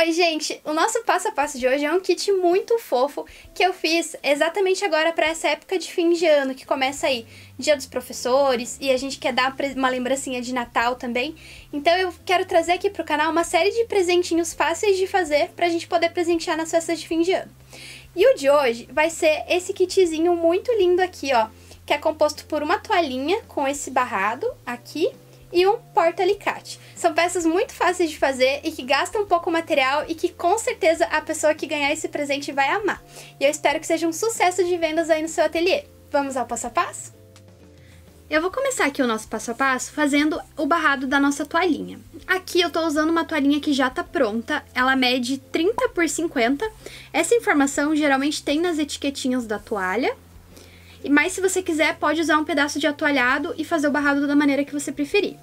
Oi, gente! O nosso passo a passo de hoje é um kit muito fofo que eu fiz exatamente agora para essa época de fim de ano que começa aí, Dia dos Professores, e a gente quer dar uma lembrancinha de Natal também. Então eu quero trazer aqui para o canal uma série de presentinhos fáceis de fazer para a gente poder presentear nas festas de fim de ano. E o de hoje vai ser esse kitzinho muito lindo aqui, ó, que é composto por uma toalhinha com esse barrado aqui, e um porta-alicate. São peças muito fáceis de fazer e que gastam pouco material e que com certeza a pessoa que ganhar esse presente vai amar. E eu espero que seja um sucesso de vendas aí no seu ateliê. Vamos ao passo a passo? Eu vou começar aqui o nosso passo a passo fazendo o barrado da nossa toalhinha. Aqui eu tô usando uma toalhinha que já tá pronta, ela mede 30 por 50. Essa informação geralmente tem nas etiquetinhas da toalha, mas se você quiser, pode usar um pedaço de atualhado e fazer o barrado da maneira que você preferir.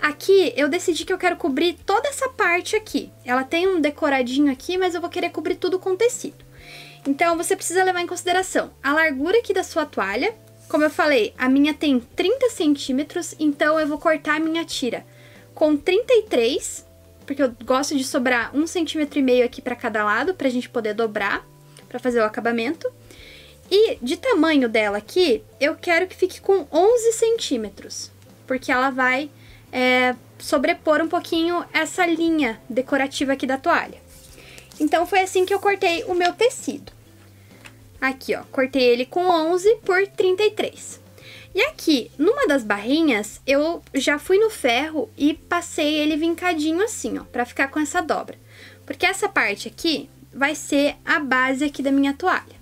Aqui eu decidi que eu quero cobrir toda essa parte aqui. Ela tem um decoradinho aqui, mas eu vou querer cobrir tudo com tecido. Então você precisa levar em consideração a largura aqui da sua toalha. Como eu falei, a minha tem 30 centímetros, então eu vou cortar a minha tira com 33, porque eu gosto de sobrar um centímetro e meio aqui para cada lado, para a gente poder dobrar, para fazer o acabamento. E de tamanho dela aqui, eu quero que fique com 11 centímetros, porque ela vai é, sobrepor um pouquinho essa linha decorativa aqui da toalha. Então, foi assim que eu cortei o meu tecido. Aqui, ó, cortei ele com 11 por 33. E aqui, numa das barrinhas, eu já fui no ferro e passei ele vincadinho assim, ó, pra ficar com essa dobra. Porque essa parte aqui vai ser a base aqui da minha toalha.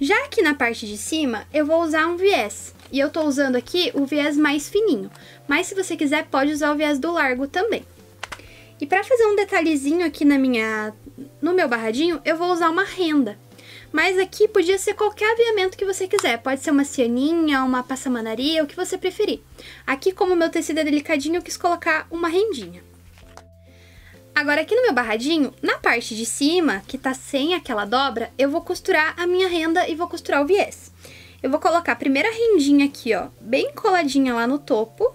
Já aqui na parte de cima, eu vou usar um viés. E eu tô usando aqui o viés mais fininho. Mas se você quiser, pode usar o viés do largo também. E para fazer um detalhezinho aqui na minha, no meu barradinho, eu vou usar uma renda. Mas aqui podia ser qualquer aviamento que você quiser. Pode ser uma cianinha, uma passamanaria, o que você preferir. Aqui, como meu tecido é delicadinho, eu quis colocar uma rendinha. Agora aqui no meu barradinho, na parte de cima, que tá sem aquela dobra, eu vou costurar a minha renda e vou costurar o viés. Eu vou colocar a primeira rendinha aqui, ó, bem coladinha lá no topo.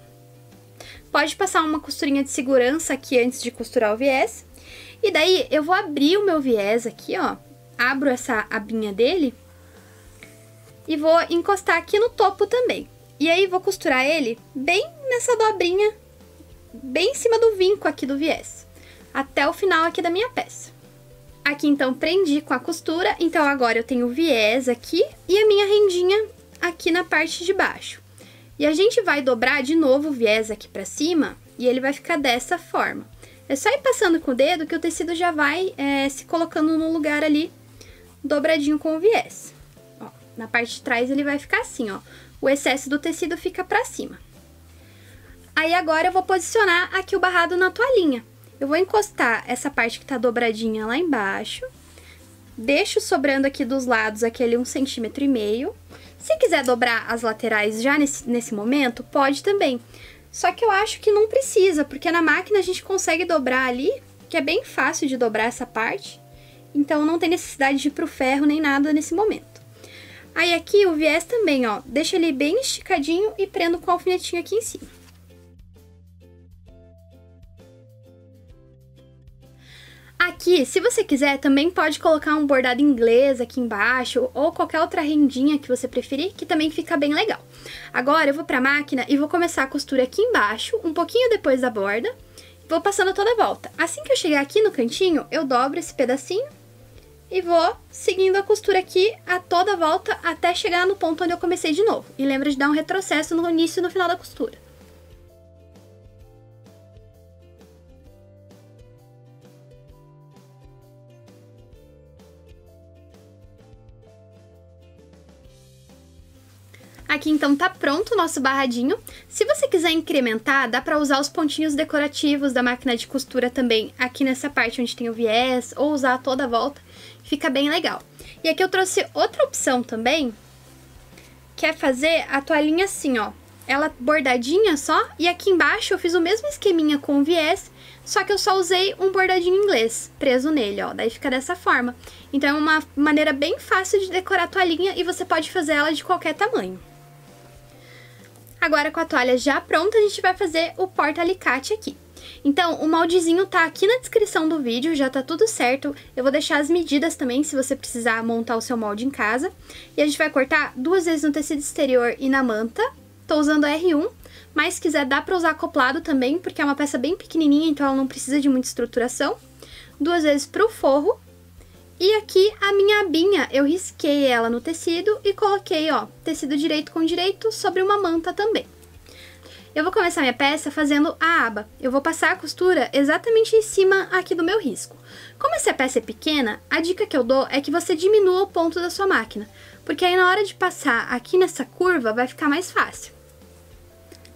Pode passar uma costurinha de segurança aqui antes de costurar o viés. E daí eu vou abrir o meu viés aqui, ó, abro essa abinha dele e vou encostar aqui no topo também. E aí vou costurar ele bem nessa dobrinha, bem em cima do vinco aqui do viés até o final aqui da minha peça. Aqui então prendi com a costura, então agora eu tenho o viés aqui e a minha rendinha aqui na parte de baixo. E a gente vai dobrar de novo o viés aqui para cima e ele vai ficar dessa forma. É só ir passando com o dedo que o tecido já vai é, se colocando no lugar ali, dobradinho com o viés. Ó, na parte de trás ele vai ficar assim, ó. O excesso do tecido fica para cima. Aí agora eu vou posicionar aqui o barrado na toalhinha. Eu vou encostar essa parte que tá dobradinha lá embaixo. Deixo sobrando aqui dos lados aquele um centímetro e meio. Se quiser dobrar as laterais já nesse, nesse momento, pode também. Só que eu acho que não precisa, porque na máquina a gente consegue dobrar ali, que é bem fácil de dobrar essa parte. Então não tem necessidade de ir pro ferro nem nada nesse momento. Aí aqui o viés também, ó, deixa ele bem esticadinho e prendo com o alfinetinho aqui em cima. Aqui, se você quiser, também pode colocar um bordado inglês aqui embaixo ou qualquer outra rendinha que você preferir, que também fica bem legal. Agora eu vou para a máquina e vou começar a costura aqui embaixo, um pouquinho depois da borda, vou passando toda a volta. Assim que eu chegar aqui no cantinho, eu dobro esse pedacinho e vou seguindo a costura aqui a toda a volta até chegar no ponto onde eu comecei de novo. E lembra de dar um retrocesso no início e no final da costura. Aqui então tá pronto o nosso barradinho. Se você quiser incrementar, dá para usar os pontinhos decorativos da máquina de costura também aqui nessa parte onde tem o viés, ou usar toda a volta, fica bem legal. E aqui eu trouxe outra opção também, que é fazer a toalhinha assim, ó. Ela bordadinha só, e aqui embaixo eu fiz o mesmo esqueminha com o viés, só que eu só usei um bordadinho inglês preso nele, ó. Daí fica dessa forma. Então é uma maneira bem fácil de decorar a toalhinha e você pode fazer ela de qualquer tamanho. Agora com a toalha já pronta, a gente vai fazer o porta-alicate aqui. Então, o moldezinho tá aqui na descrição do vídeo, já tá tudo certo. Eu vou deixar as medidas também, se você precisar montar o seu molde em casa. E a gente vai cortar duas vezes no tecido exterior e na manta. Tô usando a R1, mas se quiser dá pra usar acoplado também, porque é uma peça bem pequenininha, então ela não precisa de muita estruturação. Duas vezes pro forro e aqui a minha abinha, eu risquei ela no tecido e coloquei, ó, tecido direito com direito sobre uma manta também. Eu vou começar minha peça fazendo a aba. Eu vou passar a costura exatamente em cima aqui do meu risco. Como essa peça é pequena, a dica que eu dou é que você diminua o ponto da sua máquina, porque aí na hora de passar aqui nessa curva vai ficar mais fácil.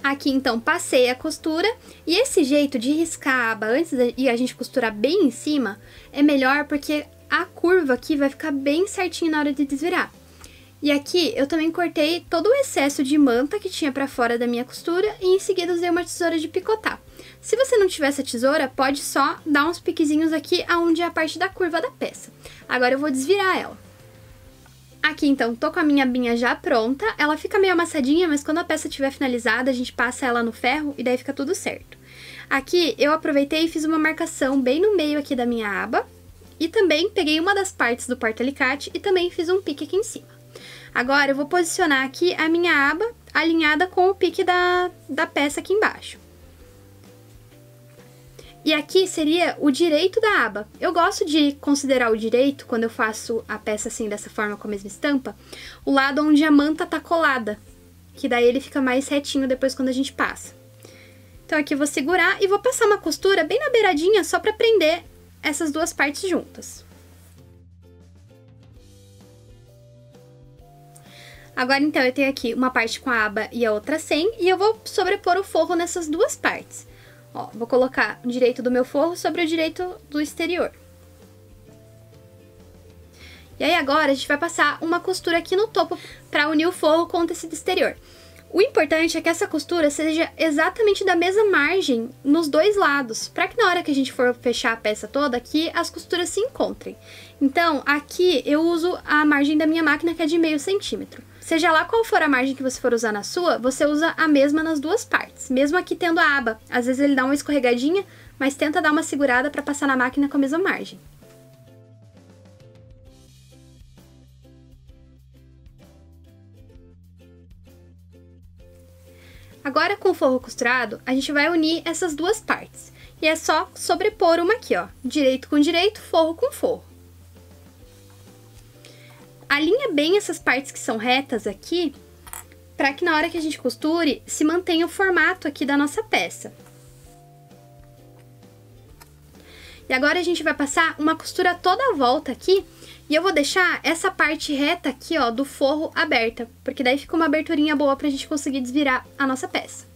Aqui então passei a costura e esse jeito de riscar a aba antes e a gente costurar bem em cima é melhor porque a curva aqui vai ficar bem certinho na hora de desvirar. E aqui eu também cortei todo o excesso de manta que tinha para fora da minha costura e em seguida usei uma tesoura de picotar. Se você não tiver essa tesoura, pode só dar uns piquezinhos aqui aonde é a parte da curva da peça. Agora eu vou desvirar ela. Aqui então, tô com a minha abinha já pronta, ela fica meio amassadinha, mas quando a peça estiver finalizada, a gente passa ela no ferro e daí fica tudo certo. Aqui eu aproveitei e fiz uma marcação bem no meio aqui da minha aba, e também peguei uma das partes do porta-alicate e também fiz um pique aqui em cima. Agora eu vou posicionar aqui a minha aba alinhada com o pique da, da peça aqui embaixo. E aqui seria o direito da aba. Eu gosto de considerar o direito, quando eu faço a peça assim, dessa forma, com a mesma estampa, o lado onde a manta tá colada, que daí ele fica mais retinho depois quando a gente passa. Então aqui eu vou segurar e vou passar uma costura bem na beiradinha só para prender essas duas partes juntas. Agora, então, eu tenho aqui uma parte com a aba e a outra sem, e eu vou sobrepor o forro nessas duas partes. Ó, vou colocar o direito do meu forro sobre o direito do exterior. E aí agora, a gente vai passar uma costura aqui no topo para unir o forro com o tecido exterior. O importante é que essa costura seja exatamente da mesma margem nos dois lados, para que na hora que a gente for fechar a peça toda aqui, as costuras se encontrem. Então, aqui eu uso a margem da minha máquina que é de meio centímetro. Seja lá qual for a margem que você for usar na sua, você usa a mesma nas duas partes, mesmo aqui tendo a aba. Às vezes ele dá uma escorregadinha, mas tenta dar uma segurada para passar na máquina com a mesma margem. Agora com o forro costurado, a gente vai unir essas duas partes. E é só sobrepor uma aqui, ó, direito com direito, forro com forro. Alinha bem essas partes que são retas aqui, para que na hora que a gente costure, se mantenha o formato aqui da nossa peça. E agora a gente vai passar uma costura toda a volta aqui, e eu vou deixar essa parte reta aqui, ó, do forro aberta, porque daí fica uma aberturinha boa pra gente conseguir desvirar a nossa peça.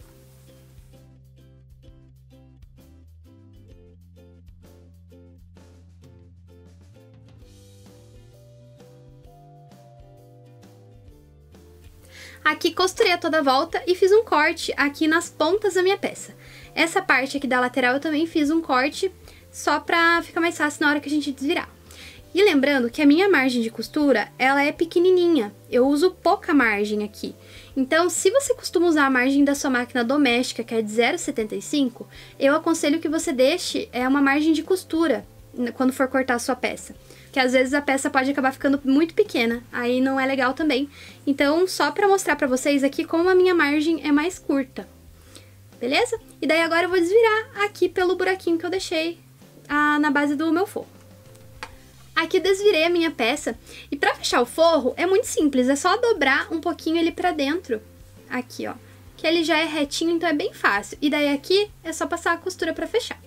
Aqui costurei a toda a volta e fiz um corte aqui nas pontas da minha peça. Essa parte aqui da lateral eu também fiz um corte só pra ficar mais fácil na hora que a gente desvirar. E lembrando que a minha margem de costura, ela é pequenininha, eu uso pouca margem aqui. Então, se você costuma usar a margem da sua máquina doméstica, que é de 0,75, eu aconselho que você deixe é, uma margem de costura né, quando for cortar a sua peça. Que às vezes a peça pode acabar ficando muito pequena, aí não é legal também. Então, só para mostrar para vocês aqui como a minha margem é mais curta. Beleza? E daí agora eu vou desvirar aqui pelo buraquinho que eu deixei na base do meu forro. Aqui desvirei a minha peça e para fechar o forro é muito simples, é só dobrar um pouquinho ele para dentro, aqui ó, que ele já é retinho, então é bem fácil. E daí aqui é só passar a costura para fechar.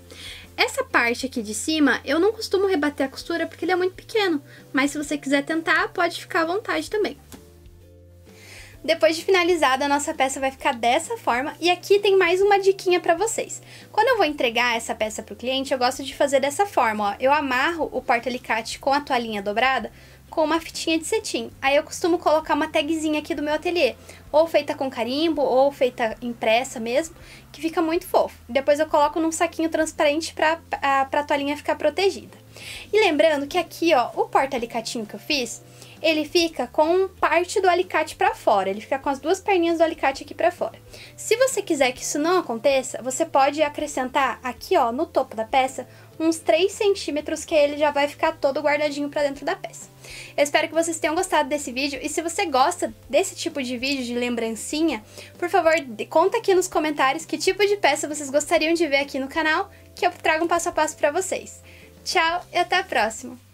Essa parte aqui de cima, eu não costumo rebater a costura porque ele é muito pequeno, mas se você quiser tentar, pode ficar à vontade também. Depois de finalizada, a nossa peça vai ficar dessa forma e aqui tem mais uma diquinha para vocês. Quando eu vou entregar essa peça para o cliente, eu gosto de fazer dessa forma, ó. Eu amarro o porta-alicate com a toalhinha dobrada com uma fitinha de cetim. Aí eu costumo colocar uma tagzinha aqui do meu ateliê, ou feita com carimbo, ou feita impressa mesmo, que fica muito fofo. Depois eu coloco num saquinho transparente para a, toalhinha ficar protegida. E lembrando que aqui, ó, o porta-alicatinho que eu fiz, ele fica com parte do alicate para fora, ele fica com as duas perninhas do alicate aqui para fora. Se você quiser que isso não aconteça, você pode acrescentar aqui, ó, no topo da peça, uns 3 centímetros que ele já vai ficar todo guardadinho para dentro da peça. Eu espero que vocês tenham gostado desse vídeo e se você gosta desse tipo de vídeo de lembrancinha, por favor, conta aqui nos comentários que tipo de peça vocês gostariam de ver aqui no canal, que eu trago um passo a passo para vocês. Tchau e até a próxima!